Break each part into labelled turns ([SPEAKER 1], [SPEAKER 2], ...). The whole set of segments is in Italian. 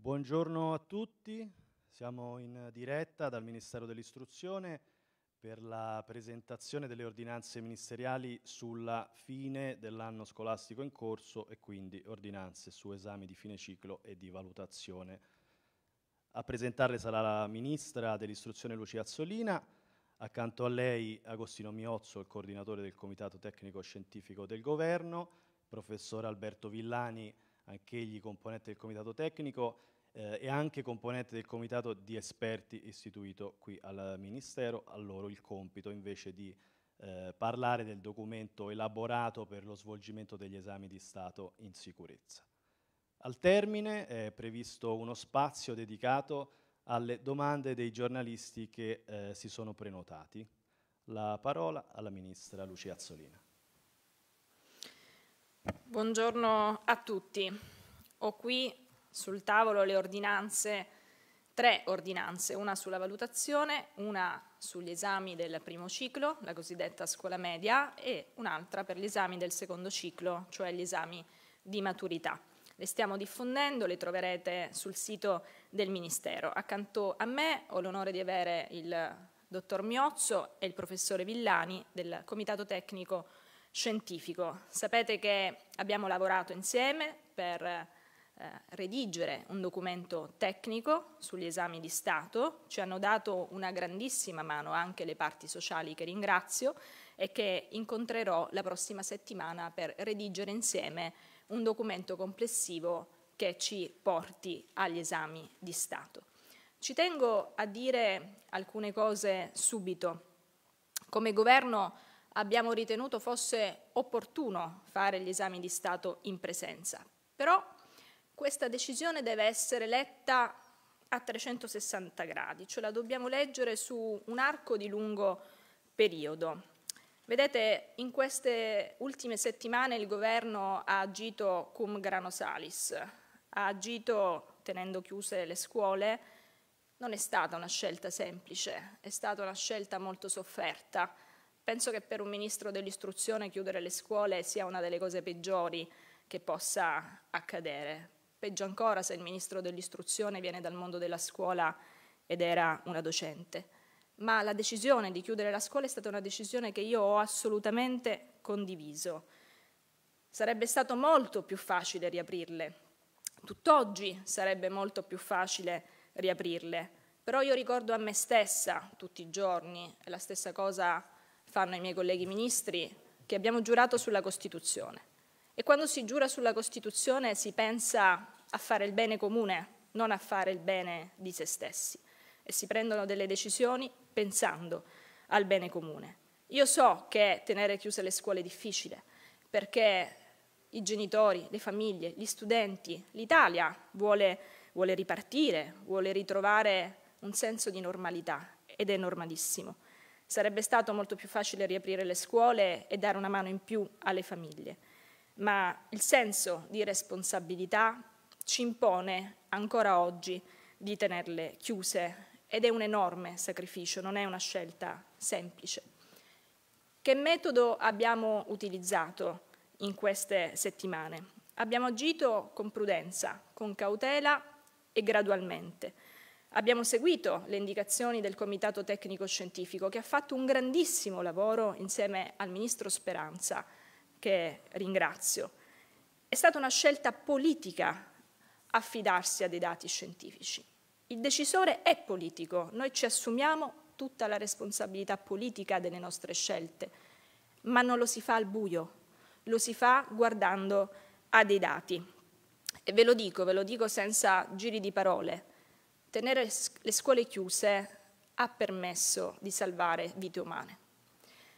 [SPEAKER 1] Buongiorno a tutti, siamo in diretta dal Ministero dell'Istruzione per la presentazione delle ordinanze ministeriali sulla fine dell'anno scolastico in corso e quindi ordinanze su esami di fine ciclo e di valutazione. A presentarle sarà la Ministra dell'Istruzione Lucia Azzolina, accanto a lei Agostino Miozzo, il coordinatore del Comitato Tecnico Scientifico del Governo, il professor Alberto Villani, anch'egli componente del Comitato Tecnico, eh, e anche componente del comitato di esperti istituito qui al Ministero, a loro il compito invece di eh, parlare del documento elaborato per lo svolgimento degli esami di Stato in sicurezza. Al termine è previsto uno spazio dedicato alle domande dei giornalisti che eh, si sono prenotati. La parola alla Ministra Lucia Azzolina.
[SPEAKER 2] Buongiorno a tutti. Ho qui sul tavolo le ordinanze, tre ordinanze, una sulla valutazione, una sugli esami del primo ciclo, la cosiddetta scuola media, e un'altra per gli esami del secondo ciclo, cioè gli esami di maturità. Le stiamo diffondendo, le troverete sul sito del Ministero. Accanto a me ho l'onore di avere il dottor Miozzo e il professore Villani del Comitato Tecnico Scientifico. Sapete che abbiamo lavorato insieme per eh, redigere un documento tecnico sugli esami di Stato, ci hanno dato una grandissima mano anche le parti sociali che ringrazio e che incontrerò la prossima settimana per redigere insieme un documento complessivo che ci porti agli esami di Stato. Ci tengo a dire alcune cose subito. Come governo abbiamo ritenuto fosse opportuno fare gli esami di Stato in presenza, però questa decisione deve essere letta a 360 gradi, cioè la dobbiamo leggere su un arco di lungo periodo. Vedete, in queste ultime settimane il governo ha agito cum grano salis, ha agito tenendo chiuse le scuole, non è stata una scelta semplice, è stata una scelta molto sofferta. Penso che per un ministro dell'istruzione chiudere le scuole sia una delle cose peggiori che possa accadere, Peggio ancora se il ministro dell'istruzione viene dal mondo della scuola ed era una docente. Ma la decisione di chiudere la scuola è stata una decisione che io ho assolutamente condiviso. Sarebbe stato molto più facile riaprirle. Tutt'oggi sarebbe molto più facile riaprirle. Però io ricordo a me stessa tutti i giorni, e la stessa cosa fanno i miei colleghi ministri, che abbiamo giurato sulla Costituzione. E quando si giura sulla Costituzione si pensa a fare il bene comune, non a fare il bene di se stessi. E si prendono delle decisioni pensando al bene comune. Io so che tenere chiuse le scuole è difficile, perché i genitori, le famiglie, gli studenti, l'Italia vuole, vuole, ripartire, vuole ritrovare un senso di normalità ed è normalissimo. Sarebbe stato molto più facile riaprire le scuole e dare una mano in più alle famiglie ma il senso di responsabilità ci impone ancora oggi di tenerle chiuse ed è un enorme sacrificio, non è una scelta semplice. Che metodo abbiamo utilizzato in queste settimane? Abbiamo agito con prudenza, con cautela e gradualmente. Abbiamo seguito le indicazioni del Comitato Tecnico Scientifico che ha fatto un grandissimo lavoro insieme al Ministro Speranza che ringrazio. È stata una scelta politica affidarsi a dei dati scientifici. Il decisore è politico, noi ci assumiamo tutta la responsabilità politica delle nostre scelte, ma non lo si fa al buio, lo si fa guardando a dei dati. E ve lo dico, ve lo dico senza giri di parole, tenere le scuole chiuse ha permesso di salvare vite umane.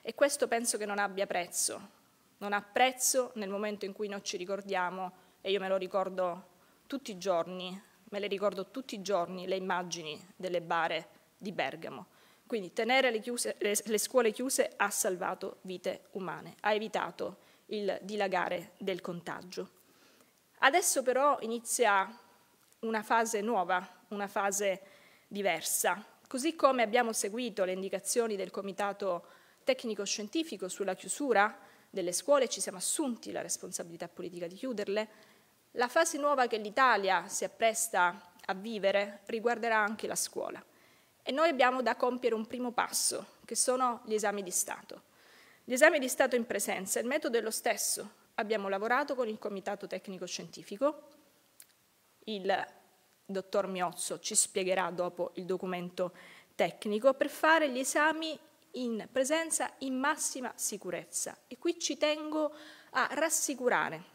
[SPEAKER 2] E questo penso che non abbia prezzo, non ha prezzo nel momento in cui noi ci ricordiamo, e io me lo ricordo tutti i giorni, me le ricordo tutti i giorni le immagini delle bare di Bergamo. Quindi tenere le, chiuse, le, le scuole chiuse ha salvato vite umane, ha evitato il dilagare del contagio. Adesso però inizia una fase nuova, una fase diversa. Così come abbiamo seguito le indicazioni del Comitato Tecnico Scientifico sulla chiusura, delle scuole, ci siamo assunti la responsabilità politica di chiuderle, la fase nuova che l'Italia si appresta a vivere riguarderà anche la scuola e noi abbiamo da compiere un primo passo, che sono gli esami di Stato. Gli esami di Stato in presenza, il metodo è lo stesso, abbiamo lavorato con il Comitato Tecnico Scientifico, il dottor Miozzo ci spiegherà dopo il documento tecnico, per fare gli esami in presenza in massima sicurezza. E qui ci tengo a rassicurare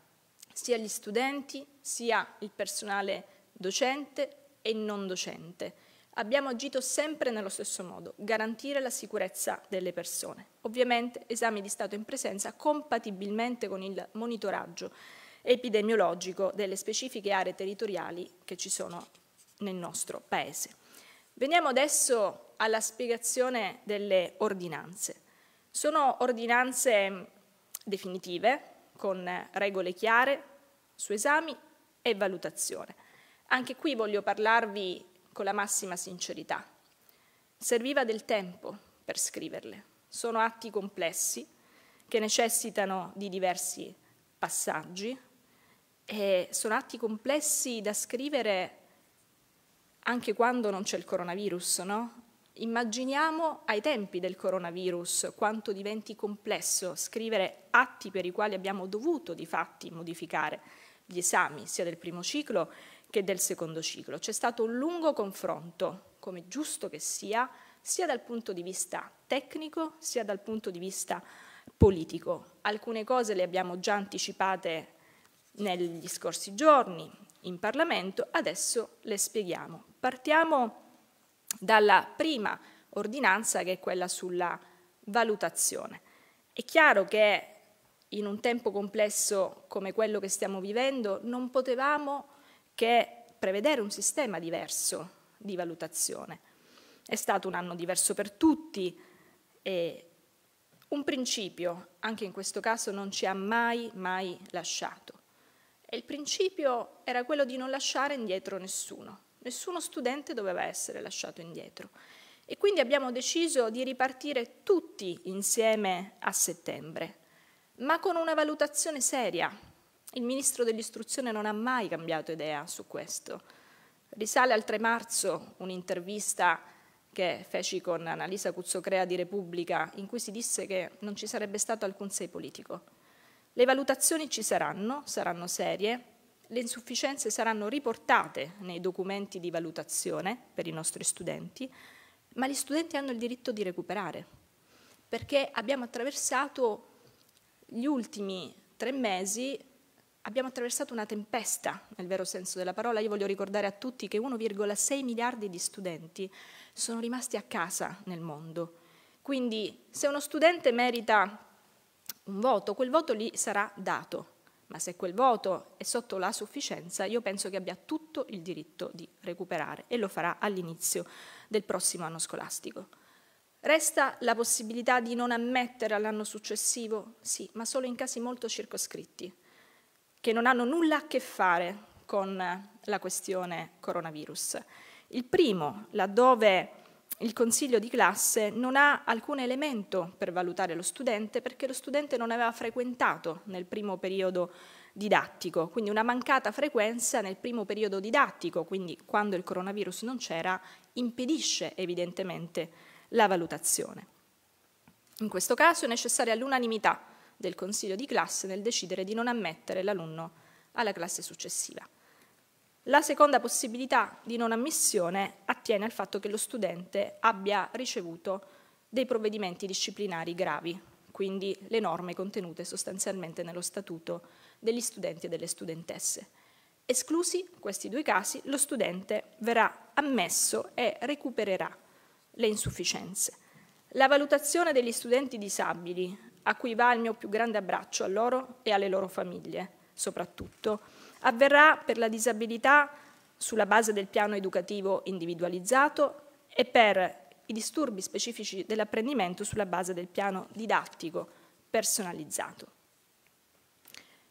[SPEAKER 2] sia gli studenti, sia il personale docente e non docente. Abbiamo agito sempre nello stesso modo, garantire la sicurezza delle persone. Ovviamente esami di stato in presenza compatibilmente con il monitoraggio epidemiologico delle specifiche aree territoriali che ci sono nel nostro Paese. Veniamo adesso alla spiegazione delle ordinanze. Sono ordinanze mm, definitive, con regole chiare su esami e valutazione. Anche qui voglio parlarvi con la massima sincerità. Serviva del tempo per scriverle. Sono atti complessi che necessitano di diversi passaggi e sono atti complessi da scrivere anche quando non c'è il coronavirus, no? Immaginiamo ai tempi del coronavirus quanto diventi complesso scrivere atti per i quali abbiamo dovuto di fatti modificare gli esami sia del primo ciclo che del secondo ciclo. C'è stato un lungo confronto, come giusto che sia, sia dal punto di vista tecnico sia dal punto di vista politico. Alcune cose le abbiamo già anticipate negli scorsi giorni, in Parlamento, adesso le spieghiamo. Partiamo dalla prima ordinanza che è quella sulla valutazione. È chiaro che in un tempo complesso come quello che stiamo vivendo non potevamo che prevedere un sistema diverso di valutazione. È stato un anno diverso per tutti e un principio, anche in questo caso, non ci ha mai, mai lasciato. E il principio era quello di non lasciare indietro nessuno. Nessuno studente doveva essere lasciato indietro. E quindi abbiamo deciso di ripartire tutti insieme a settembre, ma con una valutazione seria. Il ministro dell'istruzione non ha mai cambiato idea su questo. Risale al 3 marzo un'intervista che feci con Annalisa Cuzzocrea di Repubblica in cui si disse che non ci sarebbe stato alcun sei politico. Le valutazioni ci saranno, saranno serie, le insufficienze saranno riportate nei documenti di valutazione per i nostri studenti, ma gli studenti hanno il diritto di recuperare, perché abbiamo attraversato gli ultimi tre mesi abbiamo attraversato una tempesta, nel vero senso della parola. Io voglio ricordare a tutti che 1,6 miliardi di studenti sono rimasti a casa nel mondo. Quindi se uno studente merita un voto, quel voto lì sarà dato, ma se quel voto è sotto la sufficienza, io penso che abbia tutto il diritto di recuperare e lo farà all'inizio del prossimo anno scolastico. Resta la possibilità di non ammettere all'anno successivo? Sì, ma solo in casi molto circoscritti, che non hanno nulla a che fare con la questione coronavirus. Il primo, laddove il consiglio di classe non ha alcun elemento per valutare lo studente perché lo studente non aveva frequentato nel primo periodo didattico, quindi una mancata frequenza nel primo periodo didattico, quindi quando il coronavirus non c'era, impedisce evidentemente la valutazione. In questo caso è necessaria l'unanimità del consiglio di classe nel decidere di non ammettere l'alunno alla classe successiva. La seconda possibilità di non ammissione attiene al fatto che lo studente abbia ricevuto dei provvedimenti disciplinari gravi, quindi le norme contenute sostanzialmente nello statuto degli studenti e delle studentesse. Esclusi questi due casi, lo studente verrà ammesso e recupererà le insufficienze. La valutazione degli studenti disabili, a cui va il mio più grande abbraccio a loro e alle loro famiglie, soprattutto, avverrà per la disabilità sulla base del piano educativo individualizzato e per i disturbi specifici dell'apprendimento sulla base del piano didattico personalizzato.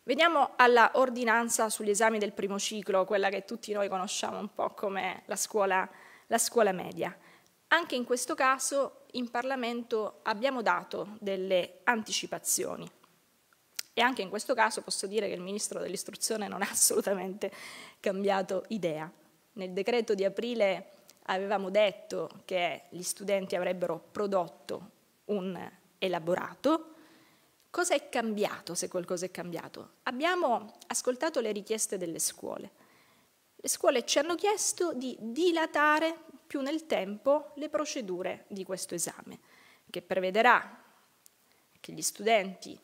[SPEAKER 2] Veniamo alla ordinanza sugli esami del primo ciclo, quella che tutti noi conosciamo un po' come la scuola, la scuola media. Anche in questo caso in Parlamento abbiamo dato delle anticipazioni. E anche in questo caso posso dire che il Ministro dell'Istruzione non ha assolutamente cambiato idea. Nel decreto di aprile avevamo detto che gli studenti avrebbero prodotto un elaborato. Cosa è cambiato, se qualcosa è cambiato? Abbiamo ascoltato le richieste delle scuole. Le scuole ci hanno chiesto di dilatare più nel tempo le procedure di questo esame, che prevederà che gli studenti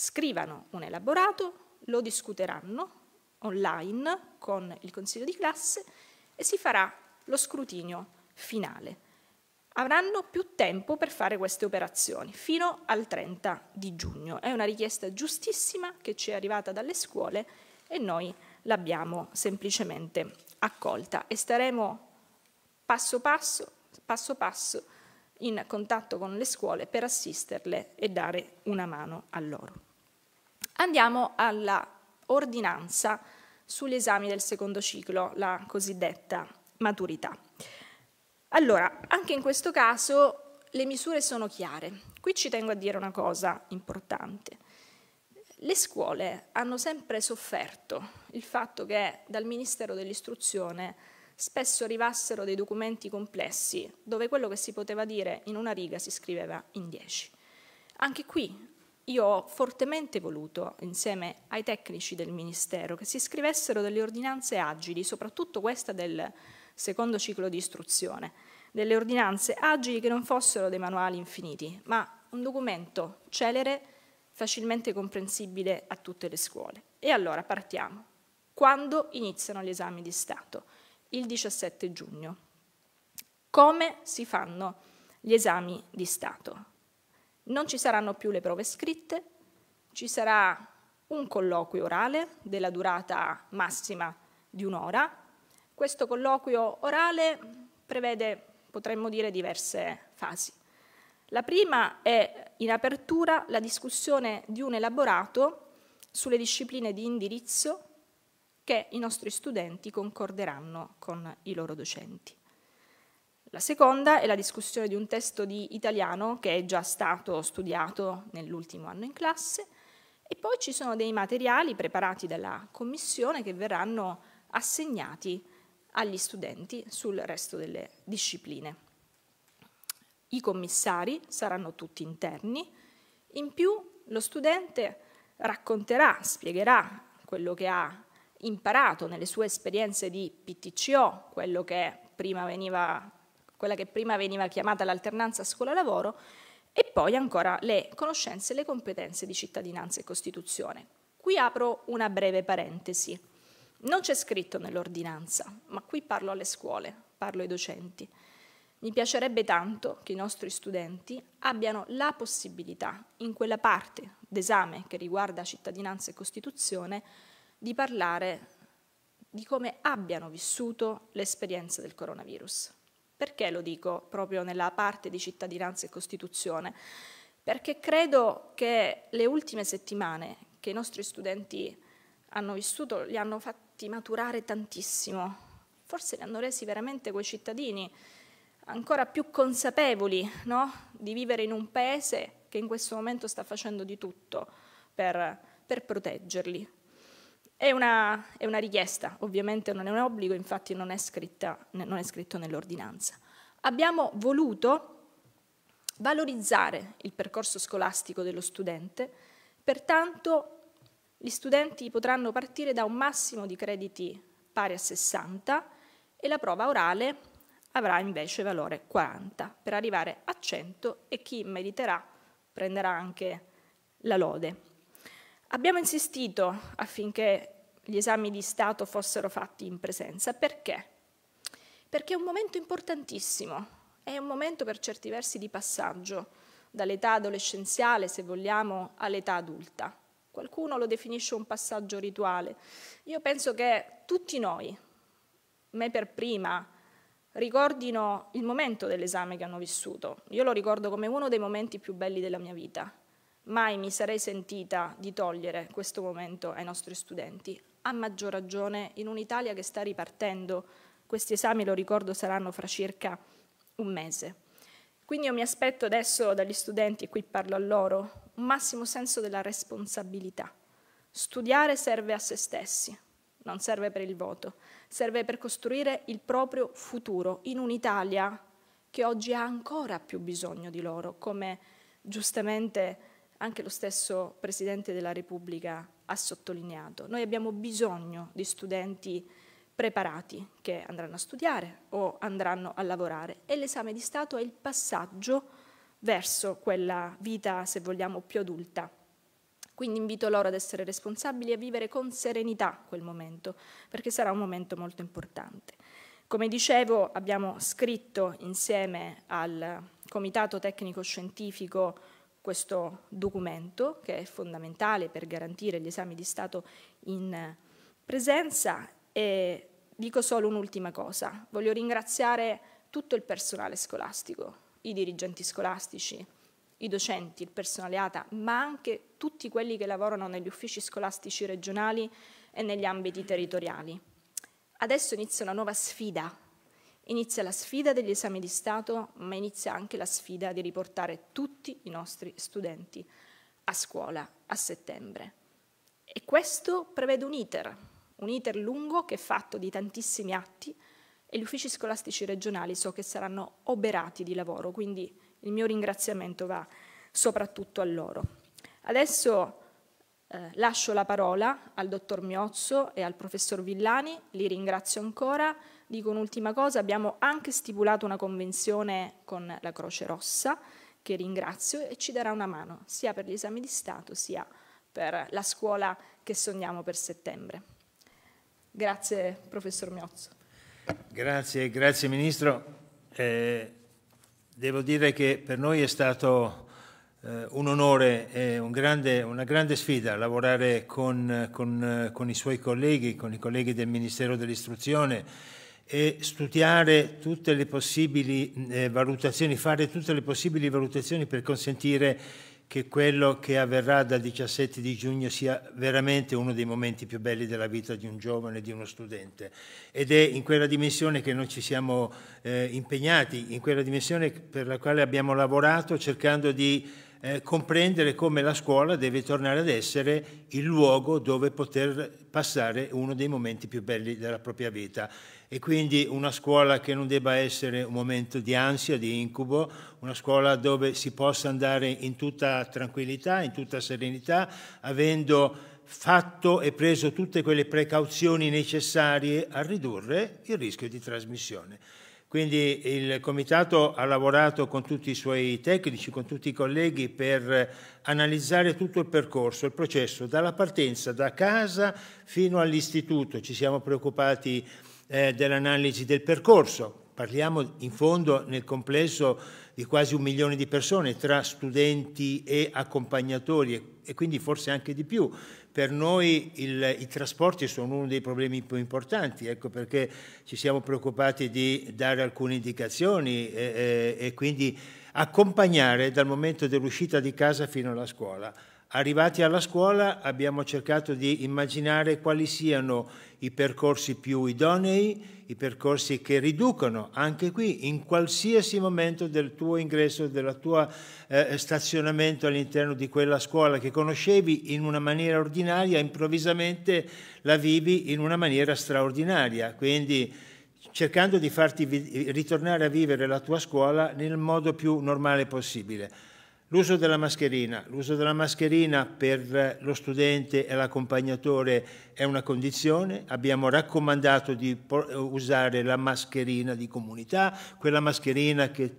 [SPEAKER 2] scrivano un elaborato, lo discuteranno online con il consiglio di classe e si farà lo scrutinio finale. Avranno più tempo per fare queste operazioni fino al 30 di giugno. È una richiesta giustissima che ci è arrivata dalle scuole e noi l'abbiamo semplicemente accolta e staremo passo passo, passo passo in contatto con le scuole per assisterle e dare una mano a loro. Andiamo alla ordinanza sugli esami del secondo ciclo, la cosiddetta maturità. Allora, anche in questo caso le misure sono chiare. Qui ci tengo a dire una cosa importante. Le scuole hanno sempre sofferto il fatto che dal Ministero dell'Istruzione spesso arrivassero dei documenti complessi dove quello che si poteva dire in una riga si scriveva in dieci. Anche qui io ho fortemente voluto, insieme ai tecnici del Ministero, che si scrivessero delle ordinanze agili, soprattutto questa del secondo ciclo di istruzione, delle ordinanze agili che non fossero dei manuali infiniti, ma un documento celere, facilmente comprensibile a tutte le scuole. E allora partiamo. Quando iniziano gli esami di Stato? Il 17 giugno. Come si fanno gli esami di Stato? Non ci saranno più le prove scritte, ci sarà un colloquio orale della durata massima di un'ora. Questo colloquio orale prevede, potremmo dire, diverse fasi. La prima è in apertura la discussione di un elaborato sulle discipline di indirizzo che i nostri studenti concorderanno con i loro docenti. La seconda è la discussione di un testo di italiano che è già stato studiato nell'ultimo anno in classe e poi ci sono dei materiali preparati dalla commissione che verranno assegnati agli studenti sul resto delle discipline. I commissari saranno tutti interni, in più lo studente racconterà, spiegherà quello che ha imparato nelle sue esperienze di PTCO, quello che prima veniva quella che prima veniva chiamata l'alternanza scuola-lavoro, e poi ancora le conoscenze e le competenze di cittadinanza e Costituzione. Qui apro una breve parentesi. Non c'è scritto nell'ordinanza, ma qui parlo alle scuole, parlo ai docenti. Mi piacerebbe tanto che i nostri studenti abbiano la possibilità, in quella parte d'esame che riguarda cittadinanza e Costituzione, di parlare di come abbiano vissuto l'esperienza del coronavirus. Perché lo dico proprio nella parte di cittadinanza e Costituzione? Perché credo che le ultime settimane che i nostri studenti hanno vissuto li hanno fatti maturare tantissimo, forse li hanno resi veramente quei cittadini ancora più consapevoli no? di vivere in un paese che in questo momento sta facendo di tutto per, per proteggerli, è una, è una, richiesta, ovviamente non è un obbligo, infatti non è, scritta, non è scritto nell'ordinanza. Abbiamo voluto valorizzare il percorso scolastico dello studente, pertanto gli studenti potranno partire da un massimo di crediti pari a 60 e la prova orale avrà invece valore 40 per arrivare a 100 e chi meriterà prenderà anche la lode. Abbiamo insistito affinché gli esami di Stato fossero fatti in presenza. Perché? Perché è un momento importantissimo, è un momento per certi versi di passaggio dall'età adolescenziale, se vogliamo, all'età adulta. Qualcuno lo definisce un passaggio rituale. Io penso che tutti noi, me per prima, ricordino il momento dell'esame che hanno vissuto. Io lo ricordo come uno dei momenti più belli della mia vita mai mi sarei sentita di togliere questo momento ai nostri studenti, a maggior ragione in un'Italia che sta ripartendo. Questi esami, lo ricordo, saranno fra circa un mese. Quindi io mi aspetto adesso dagli studenti, e qui parlo a loro, un massimo senso della responsabilità. Studiare serve a se stessi, non serve per il voto, serve per costruire il proprio futuro in un'Italia che oggi ha ancora più bisogno di loro, come giustamente anche lo stesso Presidente della Repubblica ha sottolineato. Noi abbiamo bisogno di studenti preparati che andranno a studiare o andranno a lavorare e l'esame di Stato è il passaggio verso quella vita, se vogliamo, più adulta. Quindi invito loro ad essere responsabili e a vivere con serenità quel momento, perché sarà un momento molto importante. Come dicevo, abbiamo scritto insieme al Comitato Tecnico Scientifico questo documento che è fondamentale per garantire gli esami di Stato in eh, presenza e dico solo un'ultima cosa, voglio ringraziare tutto il personale scolastico, i dirigenti scolastici, i docenti, il personale ATA, ma anche tutti quelli che lavorano negli uffici scolastici regionali e negli ambiti territoriali. Adesso inizia una nuova sfida Inizia la sfida degli esami di Stato, ma inizia anche la sfida di riportare tutti i nostri studenti a scuola a settembre. E questo prevede un iter, un iter lungo che è fatto di tantissimi atti e gli uffici scolastici regionali so che saranno oberati di lavoro, quindi il mio ringraziamento va soprattutto a loro. Adesso eh, lascio la parola al dottor Miozzo e al professor Villani, li ringrazio ancora. Dico un'ultima cosa, abbiamo anche stipulato una convenzione con la Croce Rossa, che ringrazio, e ci darà una mano, sia per gli esami di Stato, sia per la scuola che sogniamo per settembre. Grazie, professor Miozzo.
[SPEAKER 3] Grazie, grazie Ministro. Eh, devo dire che per noi è stato eh, un onore e un grande, una grande sfida lavorare con, con, con i suoi colleghi, con i colleghi del Ministero dell'Istruzione, e studiare tutte le possibili eh, valutazioni, fare tutte le possibili valutazioni per consentire che quello che avverrà dal 17 di giugno sia veramente uno dei momenti più belli della vita di un giovane, e di uno studente. Ed è in quella dimensione che noi ci siamo eh, impegnati, in quella dimensione per la quale abbiamo lavorato cercando di eh, comprendere come la scuola deve tornare ad essere il luogo dove poter passare uno dei momenti più belli della propria vita. E quindi una scuola che non debba essere un momento di ansia, di incubo, una scuola dove si possa andare in tutta tranquillità, in tutta serenità, avendo fatto e preso tutte quelle precauzioni necessarie a ridurre il rischio di trasmissione. Quindi il Comitato ha lavorato con tutti i suoi tecnici, con tutti i colleghi per analizzare tutto il percorso, il processo, dalla partenza da casa fino all'istituto. Ci siamo preoccupati eh, dell'analisi del percorso. Parliamo in fondo nel complesso di quasi un milione di persone tra studenti e accompagnatori e quindi forse anche di più per noi il, i trasporti sono uno dei problemi più importanti, ecco perché ci siamo preoccupati di dare alcune indicazioni e, e, e quindi accompagnare dal momento dell'uscita di casa fino alla scuola. Arrivati alla scuola abbiamo cercato di immaginare quali siano i percorsi più idonei, i percorsi che riducono, anche qui, in qualsiasi momento del tuo ingresso, del tuo eh, stazionamento all'interno di quella scuola che conoscevi in una maniera ordinaria, improvvisamente la vivi in una maniera straordinaria. Quindi cercando di farti ritornare a vivere la tua scuola nel modo più normale possibile. L'uso della mascherina. L'uso della mascherina per lo studente e l'accompagnatore è una condizione. Abbiamo raccomandato di usare la mascherina di comunità, quella mascherina che,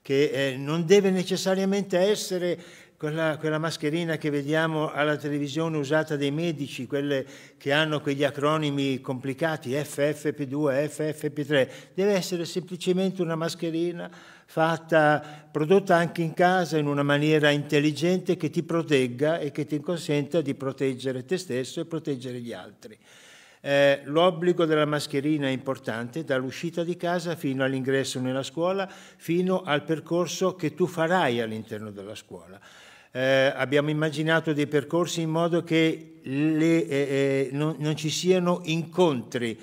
[SPEAKER 3] che eh, non deve necessariamente essere quella, quella, mascherina che vediamo alla televisione usata dai medici, quelle che hanno quegli acronimi complicati FFP2, FFP3. Deve essere semplicemente una mascherina fatta, prodotta anche in casa in una maniera intelligente che ti protegga e che ti consenta di proteggere te stesso e proteggere gli altri. Eh, l'obbligo della mascherina è importante dall'uscita di casa fino all'ingresso nella scuola, fino al percorso che tu farai all'interno della scuola. Eh, abbiamo immaginato dei percorsi in modo che le, eh, eh non, non ci siano incontri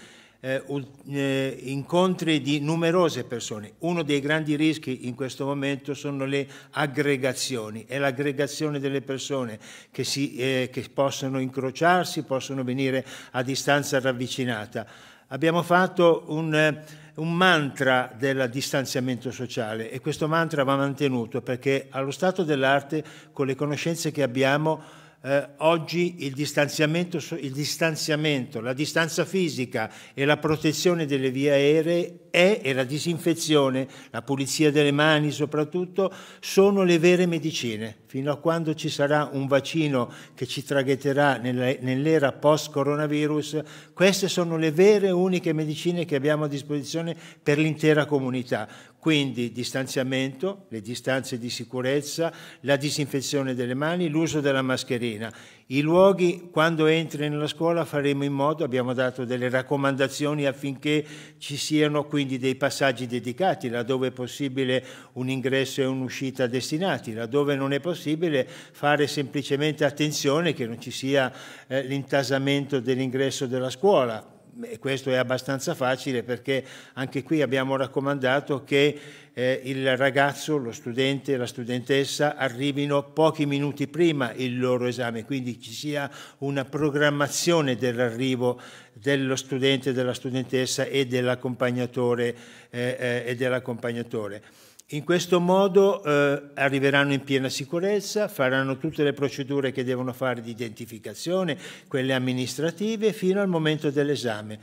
[SPEAKER 3] eh, eh, incontri di numerose persone. Uno dei grandi rischi in questo momento sono le aggregazioni, è l'aggregazione delle persone che, si, eh, che possono incrociarsi, possono venire a distanza ravvicinata. Abbiamo fatto un eh, un mantra del distanziamento sociale e questo mantra va mantenuto perché allo stato dell'arte, con le conoscenze che abbiamo, eh, oggi il distanziamento, il distanziamento, la distanza fisica e la protezione delle vie aeree è, e la disinfezione, la pulizia delle mani soprattutto, sono le vere medicine. Fino a quando ci sarà un vaccino che ci traghetterà nell'era post-coronavirus, queste sono le vere e uniche medicine che abbiamo a disposizione per l'intera comunità. Quindi distanziamento, le distanze di sicurezza, la disinfezione delle mani, l'uso della mascherina. I luoghi, quando entri nella scuola, faremo in modo, abbiamo dato delle raccomandazioni affinché ci siano quindi dei passaggi dedicati, laddove è possibile un ingresso e un'uscita destinati, laddove non è possibile fare semplicemente attenzione che non ci sia eh, l'intasamento dell'ingresso della scuola e questo è abbastanza facile perché anche qui abbiamo raccomandato che eh, il ragazzo, lo studente e la studentessa arrivino pochi minuti prima il loro esame, quindi ci sia una programmazione dell'arrivo dello studente, della studentessa e dell'accompagnatore. Eh, eh, e dell'accompagnatore. In questo modo eh, arriveranno in piena sicurezza, faranno tutte le procedure che devono fare di identificazione, quelle amministrative, fino al momento dell'esame.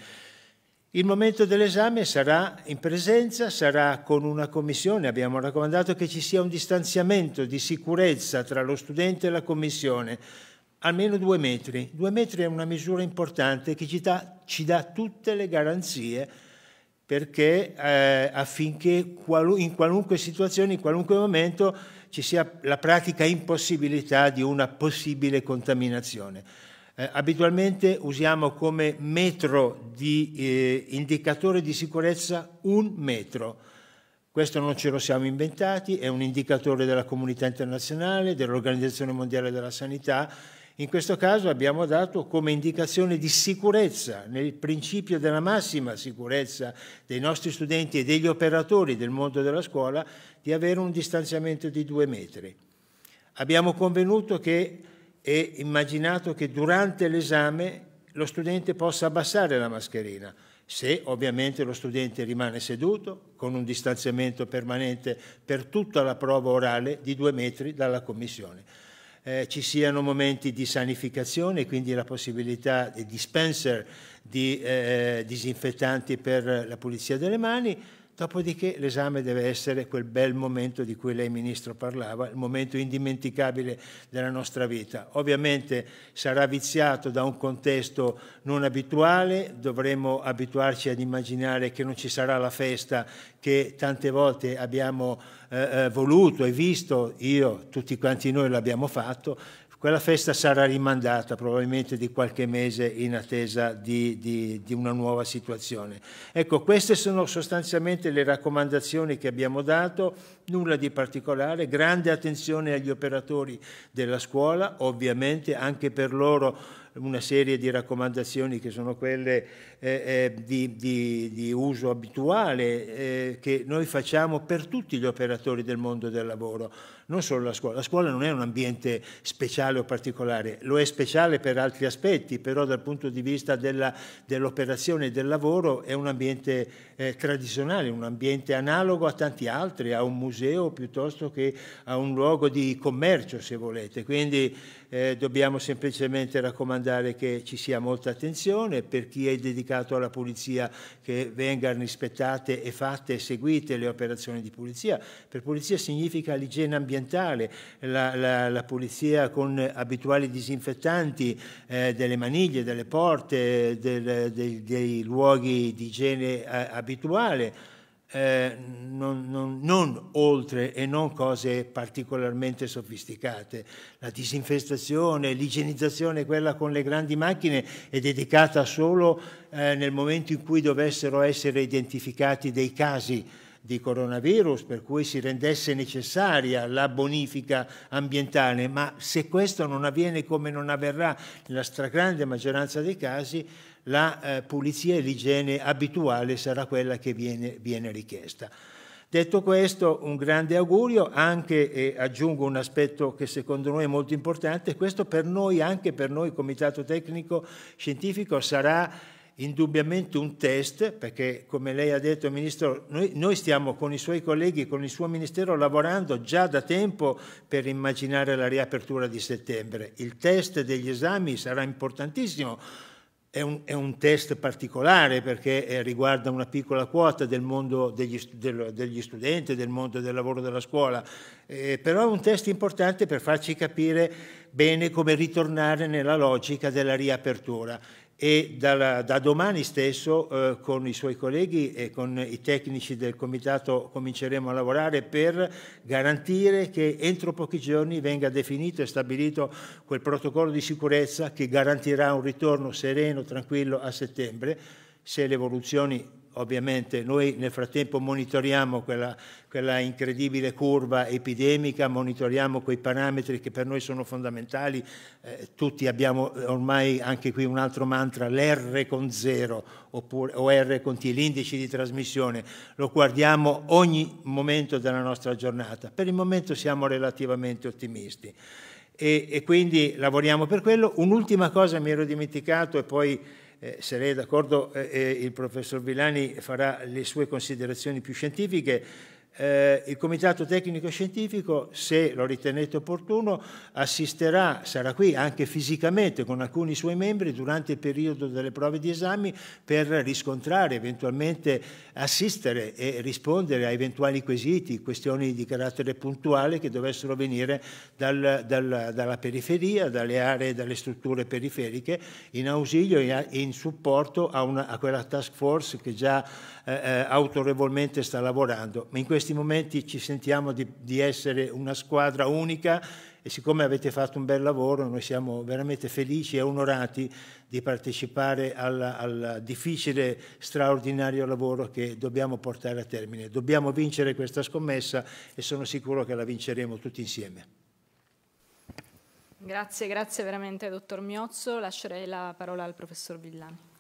[SPEAKER 3] Il momento dell'esame sarà in presenza, sarà con una commissione, abbiamo raccomandato che ci sia un distanziamento di sicurezza tra lo studente e la commissione, almeno due metri. Due metri è una misura importante che ci dà, ci dà tutte le garanzie perché eh, affinché qualu in qualunque situazione, in qualunque momento ci sia la pratica impossibilità di una possibile contaminazione. Eh, abitualmente usiamo come metro di eh, indicatore di sicurezza un metro. Questo non ce lo siamo inventati, è un indicatore della comunità internazionale, dell'Organizzazione Mondiale della Sanità in questo caso abbiamo dato come indicazione di sicurezza, nel principio della massima sicurezza dei nostri studenti e degli operatori del mondo della scuola, di avere un distanziamento di due metri. Abbiamo convenuto che e immaginato che durante l'esame lo studente possa abbassare la mascherina, se ovviamente lo studente rimane seduto con un distanziamento permanente per tutta la prova orale di due metri dalla commissione eh, ci siano momenti di sanificazione, quindi la possibilità di dispenser di eh, eh disinfettanti per la pulizia delle mani, Dopodiché l'esame deve essere quel bel momento di cui lei, Ministro, parlava, il momento indimenticabile della nostra vita. Ovviamente sarà viziato da un contesto non abituale, dovremo abituarci ad immaginare che non ci sarà la festa che tante volte abbiamo eh, eh voluto e visto, io, tutti quanti noi l'abbiamo fatto, quella festa sarà rimandata probabilmente di qualche mese in attesa di, di, di una nuova situazione. Ecco, queste sono sostanzialmente le raccomandazioni che abbiamo dato, nulla di particolare, grande attenzione agli operatori della scuola, ovviamente anche per loro una serie di raccomandazioni che sono quelle eh, eh di, di, di, uso abituale eh, che noi facciamo per tutti gli operatori del mondo del lavoro non solo la scuola. La scuola non è un ambiente speciale o particolare, lo è speciale per altri aspetti, però dal punto di vista dell'operazione e del lavoro è un ambiente eh, tradizionale, un ambiente analogo a tanti altri, a un museo piuttosto che a un luogo di commercio, se volete. Quindi eh, dobbiamo semplicemente raccomandare che ci sia molta attenzione per chi è dedicato alla pulizia che vengano rispettate e fatte e seguite le operazioni di pulizia. Per pulizia significa l'igiene ambientale, la, la, la, pulizia con abituali disinfettanti eh, delle maniglie, delle porte, del, del, dei luoghi di igiene eh, abituale eh, non, non, non, oltre e non cose particolarmente sofisticate. La disinfestazione, l'igienizzazione, quella con le grandi macchine, è dedicata solo eh, nel momento in cui dovessero essere identificati dei casi di coronavirus, per cui si rendesse necessaria la bonifica ambientale, ma se questo non avviene come non avverrà nella stragrande maggioranza dei casi, la eh, pulizia e l'igiene abituale sarà quella che viene, viene, richiesta. Detto questo, un grande augurio, anche e aggiungo un aspetto che secondo noi è molto importante, questo per noi, anche per noi Comitato Tecnico Scientifico, sarà indubbiamente un test, perché come lei ha detto Ministro, noi, noi, stiamo con i suoi colleghi, con il suo Ministero lavorando già da tempo per immaginare la riapertura di settembre. Il test degli esami sarà importantissimo è un, è un, test particolare perché eh, riguarda una piccola quota del mondo degli, del, degli, studenti, del mondo del lavoro della scuola, eh, però è un test importante per farci capire bene come ritornare nella logica della riapertura e da, da domani stesso eh, con i suoi colleghi e con i tecnici del Comitato cominceremo a lavorare per garantire che entro pochi giorni venga definito e stabilito quel protocollo di sicurezza che garantirà un ritorno sereno, tranquillo a settembre se le evoluzioni ovviamente noi nel frattempo monitoriamo quella, quella, incredibile curva epidemica, monitoriamo quei parametri che per noi sono fondamentali, eh, tutti abbiamo ormai anche qui un altro mantra, l'R con zero oppure, o R con T, l'indice di trasmissione, lo guardiamo ogni momento della nostra giornata, per il momento siamo relativamente ottimisti e, e quindi lavoriamo per quello. Un'ultima cosa mi ero dimenticato e poi eh, se lei è d'accordo, eh, il professor Villani farà le sue considerazioni più scientifiche eh, il Comitato Tecnico Scientifico, se lo ritenete opportuno, assisterà, sarà qui anche fisicamente con alcuni suoi membri durante il periodo delle prove di esami per riscontrare, eventualmente assistere e rispondere a eventuali quesiti, questioni di carattere puntuale che dovessero venire dal, dal, dalla periferia, dalle aree, dalle strutture periferiche, in ausilio e in supporto a, una, a, quella task force che già eh, eh autorevolmente sta lavorando. In questo questi momenti ci sentiamo di, di essere una squadra unica e siccome avete fatto un bel lavoro noi siamo veramente felici e onorati di partecipare al, difficile, straordinario lavoro che dobbiamo portare a termine. Dobbiamo vincere questa scommessa e sono sicuro che la vinceremo tutti insieme.
[SPEAKER 2] Grazie, grazie veramente dottor Miozzo. Lascerei la parola al professor Villani.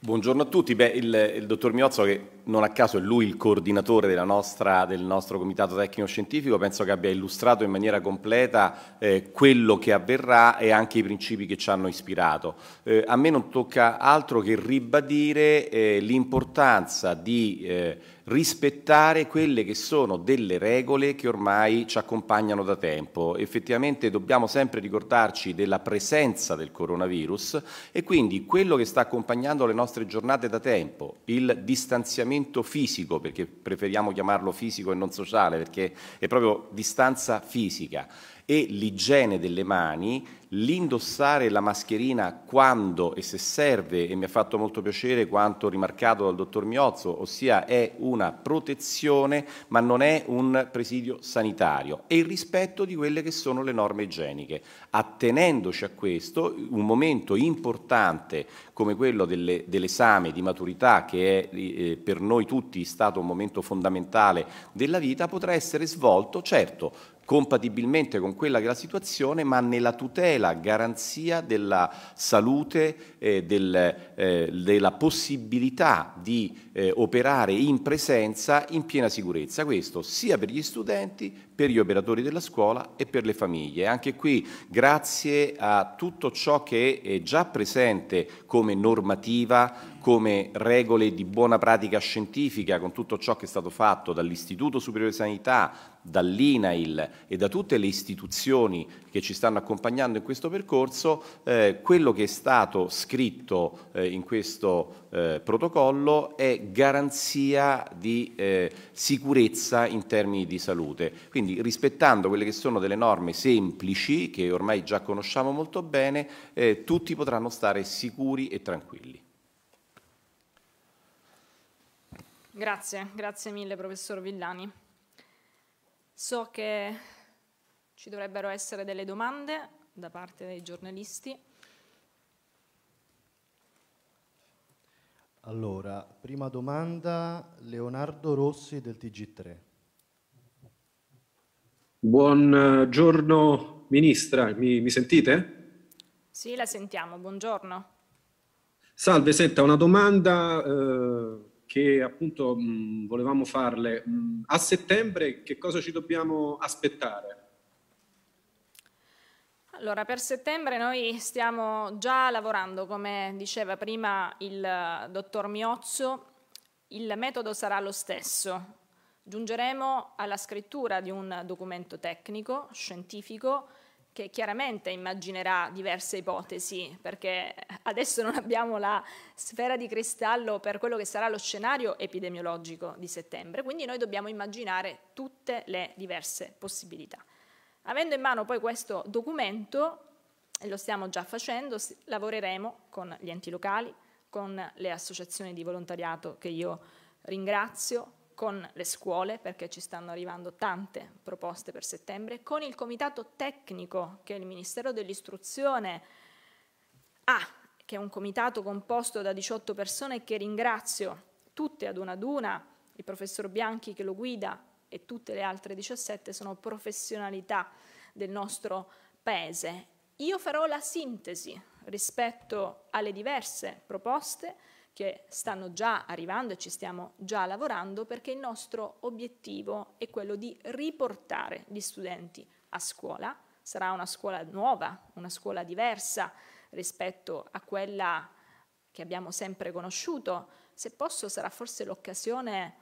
[SPEAKER 4] Buongiorno a tutti. Beh, il, il, dottor Miozzo, che non a caso è lui il coordinatore nostra, del nostro comitato tecnico-scientifico, penso che abbia illustrato in maniera completa eh, quello che avverrà e anche i principi che ci hanno ispirato. Eh, a me non tocca altro che ribadire eh, l'importanza di eh, rispettare quelle che sono delle regole che ormai ci accompagnano da tempo. Effettivamente dobbiamo sempre ricordarci della presenza del coronavirus e quindi quello che sta accompagnando le nostre giornate da tempo, il distanziamento fisico, perché preferiamo chiamarlo fisico e non sociale, perché è proprio distanza fisica, e l'igiene delle mani, l'indossare la mascherina quando e se serve, e mi ha fatto molto piacere quanto rimarcato dal dottor Miozzo, ossia è una protezione ma non è un presidio sanitario, e il rispetto di quelle che sono le norme igieniche. Attenendoci a questo, un momento importante come quello delle, dell'esame di maturità, che è eh, per noi tutti stato un momento fondamentale della vita, potrà essere svolto, certo, compatibilmente con quella che è la situazione, ma nella tutela, garanzia della salute, eh, del, eh, della possibilità di eh, operare in presenza in piena sicurezza. Questo sia per gli studenti, per gli operatori della scuola e per le famiglie. Anche qui grazie a tutto ciò che è già presente come normativa, come regole di buona pratica scientifica, con tutto ciò che è stato fatto dall'Istituto Superiore di Sanità, dall'INAIL e da tutte le istituzioni che ci stanno accompagnando in questo percorso, eh, quello che è stato scritto eh, in questo eh, protocollo è garanzia di eh, sicurezza in termini di salute. Quindi rispettando quelle che sono delle norme semplici, che ormai già conosciamo molto bene, eh, tutti potranno stare sicuri e tranquilli.
[SPEAKER 2] Grazie, grazie mille professor Villani. So che ci dovrebbero essere delle domande da parte dei giornalisti.
[SPEAKER 1] Allora, prima domanda, Leonardo Rossi del TG3. Buongiorno eh, Ministra, mi, mi sentite?
[SPEAKER 2] Sì, la sentiamo, buongiorno.
[SPEAKER 1] Salve, senta, una domanda eh che appunto mh, volevamo farle. Mh, a settembre che cosa ci
[SPEAKER 4] dobbiamo aspettare?
[SPEAKER 2] Allora, per settembre noi stiamo già lavorando, come diceva prima il eh, dottor Miozzo, il metodo sarà lo stesso. Giungeremo alla scrittura di un documento tecnico, scientifico, che chiaramente immaginerà diverse ipotesi, perché adesso non abbiamo la sfera di cristallo per quello che sarà lo scenario epidemiologico di settembre, quindi noi dobbiamo immaginare tutte le diverse possibilità. Avendo in mano poi questo documento, e lo stiamo già facendo, lavoreremo con gli enti locali, con le associazioni di volontariato che io ringrazio, con le scuole, perché ci stanno arrivando tante proposte per settembre, con il comitato tecnico che il Ministero dell'Istruzione ha, che è un comitato composto da 18 persone che ringrazio tutte ad una ad una, il professor Bianchi che lo guida e tutte le altre 17 sono professionalità del nostro paese. Io farò la sintesi rispetto alle diverse proposte che stanno già arrivando e ci stiamo già lavorando perché il nostro obiettivo è quello di riportare gli studenti a scuola. Sarà una scuola nuova, una scuola diversa rispetto a quella che abbiamo sempre conosciuto. Se posso sarà forse l'occasione